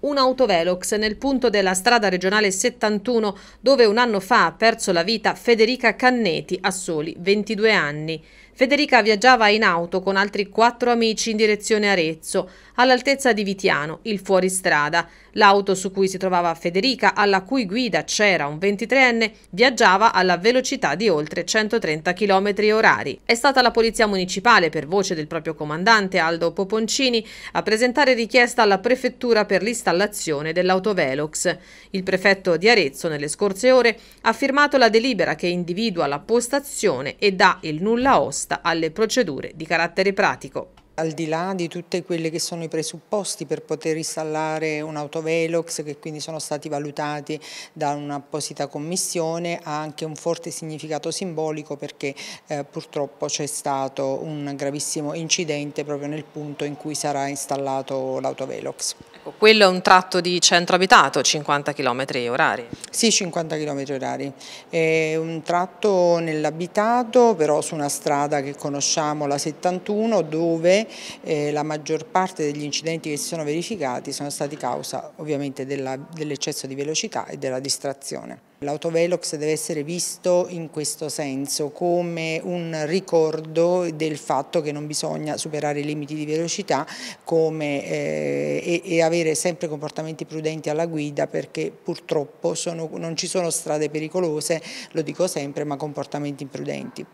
un autovelox nel punto della strada regionale 71 dove un anno fa ha perso la vita Federica Canneti a soli 22 anni. Federica viaggiava in auto con altri quattro amici in direzione Arezzo, all'altezza di Vitiano, il fuoristrada. L'auto su cui si trovava Federica, alla cui guida c'era un 23enne, viaggiava alla velocità di oltre 130 km orari. È stata la Polizia Municipale, per voce del proprio comandante Aldo Poponcini, a presentare richiesta alla Prefettura per l'istante installazione dell'autovelox. Il prefetto di Arezzo nelle scorse ore ha firmato la delibera che individua la postazione e dà il nulla osta alle procedure di carattere pratico al di là di tutti quelli che sono i presupposti per poter installare un autovelox che quindi sono stati valutati da un'apposita commissione ha anche un forte significato simbolico perché eh, purtroppo c'è stato un gravissimo incidente proprio nel punto in cui sarà installato l'autovelox. Ecco, quello è un tratto di centro abitato, 50 km orari? Sì, 50 km orari. È un tratto nell'abitato, però su una strada che conosciamo, la 71, dove eh, la maggior parte degli incidenti che si sono verificati sono stati causa ovviamente dell'eccesso dell di velocità e della distrazione. L'autovelox deve essere visto in questo senso, come un ricordo del fatto che non bisogna superare i limiti di velocità come, eh, e, e, avere sempre comportamenti prudenti alla guida perché purtroppo sono, non ci sono strade pericolose, lo dico sempre, ma comportamenti imprudenti.